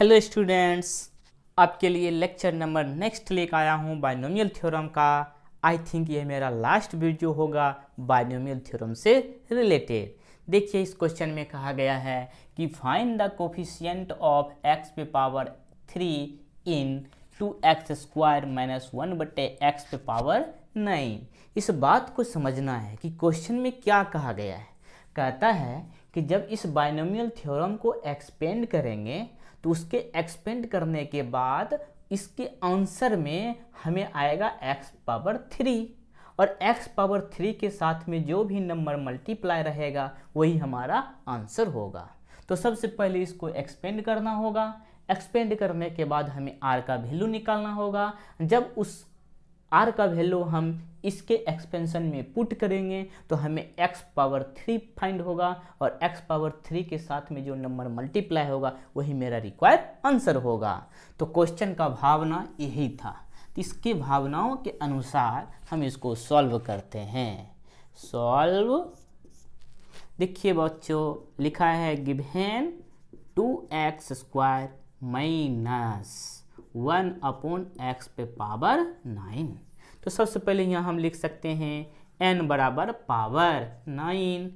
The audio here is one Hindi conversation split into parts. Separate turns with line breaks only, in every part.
हेलो स्टूडेंट्स आपके लिए लेक्चर नंबर नेक्स्ट लेकर आया हूँ बायनोमियल थ्योरम का आई थिंक ये मेरा लास्ट वीडियो होगा बायनोमियल थ्योरम से रिलेटेड देखिए इस क्वेश्चन में कहा गया है कि find the coefficient of x पे power three in two x square minus one बटे एक्स पे पावर नाइन इस बात को समझना है कि क्वेश्चन में क्या कहा गया है कहता है कि जब इस बायनोमियल थ्योरम को एक्सपेंड करेंगे तो उसके एक्सपेंड करने के बाद इसके आंसर में हमें आएगा एक्स पावर थ्री और x पावर थ्री के साथ में जो भी नंबर मल्टीप्लाई रहेगा वही हमारा आंसर होगा तो सबसे पहले इसको एक्सपेंड करना होगा एक्सपेंड करने के बाद हमें r का वैल्यू निकालना होगा जब उस आर का वैल्यू हम इसके एक्सपेंशन में पुट करेंगे तो हमें एक्स पावर थ्री फाइंड होगा और एक्स पावर थ्री के साथ में जो नंबर मल्टीप्लाई होगा वही मेरा रिक्वायर्ड आंसर होगा तो क्वेश्चन का भावना यही था तो इसके भावनाओं के अनुसार हम इसको सॉल्व करते हैं सॉल्व देखिए बच्चों लिखा है give two x square minus one upon x पे पावर नाइन तो सबसे पहले यहाँ हम लिख सकते हैं एन बराबर पावर नाइन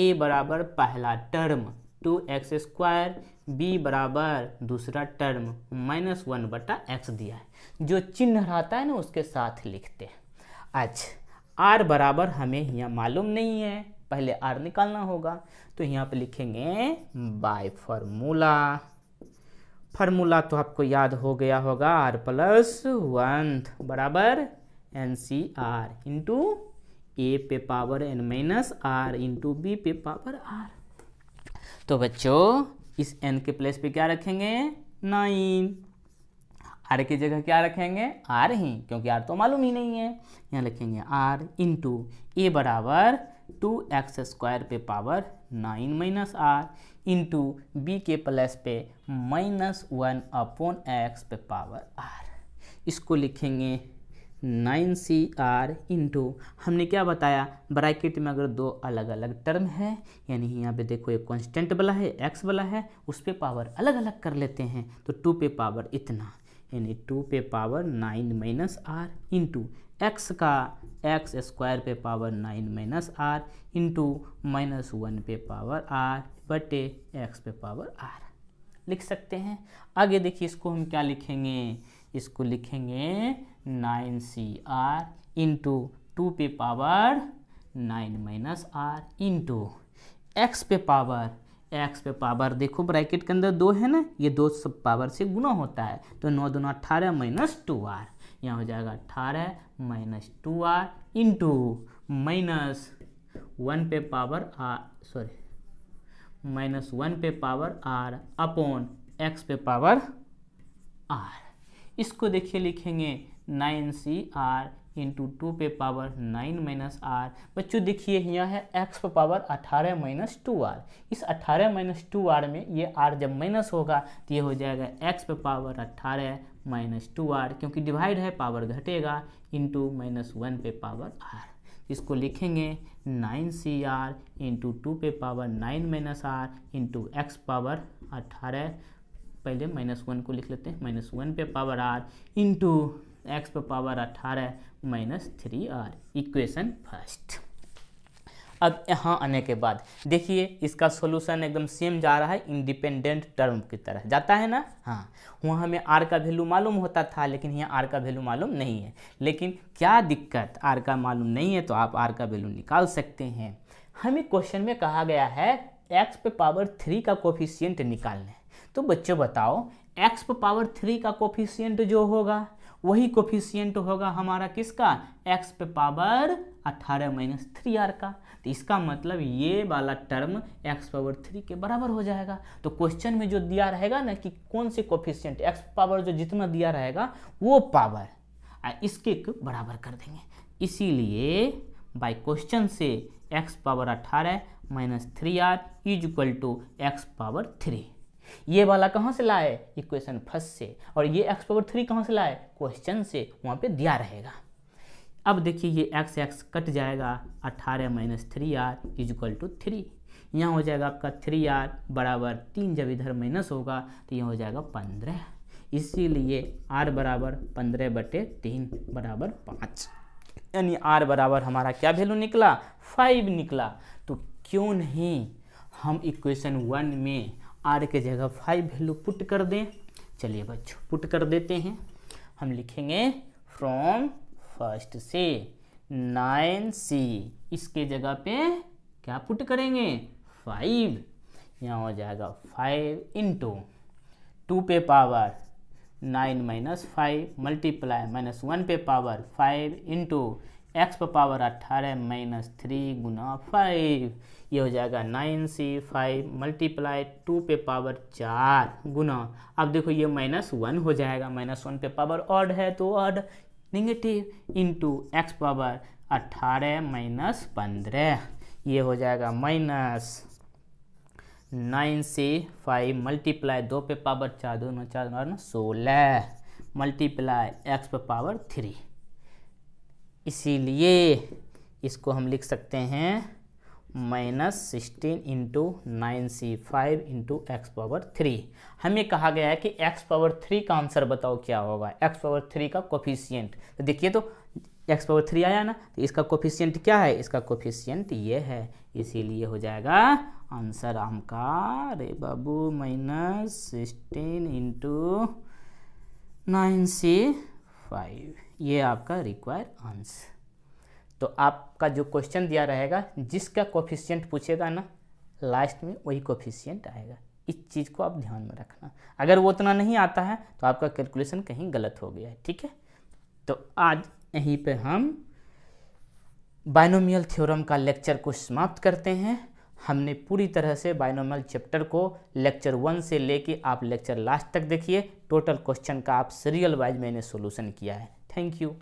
ए बराबर पहला term two x square B बराबर दूसरा टर्म माइनस वन बटा एक्स दिया है जो चिन्ह रहता है ना उसके साथ लिखते हैं अच्छा आर बराबर हमें यहाँ मालूम नहीं है पहले आर निकालना होगा तो यहाँ पे लिखेंगे बाय फॉर्मूला फार्मूला तो आपको याद हो गया होगा आर प्लस वन बराबर N C R into A पे power N minus R into B पे पावर आर तो बच्चों इस एन के प्लेस पे क्या रखेंगे नाइन आर की जगह क्या रखेंगे आर ही क्योंकि आर तो मालूम ही नहीं है यहाँ लिखेंगे आर इंटू ए बराबर टू एक्स स्क्वायर पे power nine minus R into B के प्लस पे माइनस वन अपॉन एक्स पे पावर आर इसको लिखेंगे नाइन सी आर इंटू हमने क्या बताया ब्रैकेट में अगर दो अलग अलग टर्म है यानी यहाँ पे देखो एक कांस्टेंट वाला है एक्स वाला है उस पर पावर अलग अलग कर लेते हैं तो टू पे पावर इतना यानी टू पे power nine minus R into x का एक्स स्क्वायर पे power nine minus R into minus one पे पावर आर बटे एक्स पे पावर आर लिख सकते हैं आगे देखिए इसको हम क्या लिखेंगे इसको लिखेंगे nine C R into two पे power nine minus R into x पे पावर एक्स पे पावर देखो ब्रैकेट के अंदर दो है ना ये दो सब पावर से गुना होता है तो नौ दोनों अट्ठारह माइनस टू आर यहाँ हो जाएगा अट्ठारह minus two R into minus one पे power R sorry minus one पे पावर आर अपॉन एक्स पे पावर आर इसको देखिए लिखेंगे nine C R into two पे पावर नाइन माइनस आर बच्चों देखिए यहाँ है एक्स पे पावर अठारह माइनस टू आर इस अठारह माइनस टू आर में ये आर जब माइनस होगा तो ये हो जाएगा एक्स पे पावर अट्ठारह माइनस टू आर क्योंकि डिवाइड है पावर घटेगा इंटू माइनस वन पे पावर आर इसको लिखेंगे nine C R into two पे power nine minus R into x power अट्ठारह पहले माइनस वन को लिख लेते हैं माइनस वन पे पावर आर इंटू एक्स पे पावर अट्ठारह minus three R equation first अब यहाँ आने के बाद देखिए इसका सोल्यूशन एकदम सेम जा रहा है इंडिपेंडेंट टर्म की तरह जाता है ना हाँ वहाँ हमें आर का वैल्यू मालूम होता था लेकिन यहाँ आर का वैल्यू मालूम नहीं है लेकिन क्या दिक्कत आर का मालूम नहीं है तो आप आर का वैल्यू निकाल सकते हैं हमें क्वेश्चन में कहा गया है एक्स पे पावर थ्री का कोफिशियंट निकालना है तो बच्चों बताओ एक्स पे पावर थ्री का कोफिशियंट जो होगा वही कोफिशियंट होगा हमारा किसका एक्स पे पावर अट्ठारह माइनस थ्री आर का तो इसका मतलब ये वाला टर्म एक्स पावर थ्री के बराबर हो जाएगा तो क्वेश्चन में जो दिया रहेगा ना कि कौन से कोफिशियंट एक्स पावर जो जितना दिया रहेगा वो पावर इसके बराबर कर देंगे इसीलिए बाई क्वेश्चन से एक्स पावर अट्ठारह minus three R is equal to x power three ये वाला कहाँ से लाए इक्वेशन फर्स्ट से और ये एक्स पावर थ्री कहाँ से लाए क्वेश्चन से वहाँ पे दिया रहेगा अब देखिए ये एक्स एक्स कट जाएगा अट्ठारह minus three R is equal to three यहाँ हो जाएगा आपका थ्री आर बराबर तीन जब इधर माइनस होगा तो यहाँ हो जाएगा पंद्रह इसीलिए आर बराबर पंद्रह बटे तीन बराबर पाँच यानी आर बराबर हमारा क्या वैल्यू निकला फाइव निकला तो क्यों नहीं हम इक्वेशन वन में आर के जगह फाइव वैल्यू पुट कर दें चलिए बच्चों पुट कर देते हैं हम लिखेंगे फ्रॉम फर्स्ट से नाइन सी इसके जगह पे क्या पुट करेंगे फाइव यहाँ हो जाएगा फाइव इंटू टू पे power nine minus five multiply minus one पे पावर फाइव इंटू एक्स पर पावर अट्ठारह माइनस थ्री गुना फाइव ये हो जाएगा nine C five multiply two पे पावर चार गुना अब देखो ये माइनस वन हो जाएगा माइनस वन पे पावर ऑड है तो odd negative into x power अट्ठारह माइनस पंद्रह ये हो जाएगा minus nine C five multiply दो पे पावर चार नौ चार सोलह मल्टीप्लाई एक्स पे पावर थ्री इसीलिए इसको हम लिख सकते हैं minus sixteen into nine C five into x power three हमें कहा गया है कि एक्स पावर थ्री का आंसर बताओ क्या होगा एक्स पावर थ्री का कोफिशियंट तो देखिए तो एक्स पावर थ्री आया ना तो इसका कोफिशियंट क्या है इसका कोफिशियंट ये है इसीलिए हो जाएगा आंसर आम का अरे बाबू minus sixteen into nine C five ये आपका रिक्वायर आंसर तो आपका जो क्वेश्चन दिया रहेगा जिसका कोफिशियंट पूछेगा ना लास्ट में वही कोफिशियंट आएगा इस चीज़ को आप ध्यान में रखना अगर वो उतना नहीं आता है तो आपका कैलकुलेशन कहीं गलत हो गया है ठीक है तो आज यहीं पे हम बाइनोमियल थ्योरम का लेक्चर को समाप्त करते हैं हमने पूरी तरह से बायनोमल चैप्टर को लेक्चर वन से लेके आप लेक्चर लास्ट तक देखिए टोटल क्वेश्चन का आप सीरियल वाइज मैंने सोल्यूशन किया है थैंक यू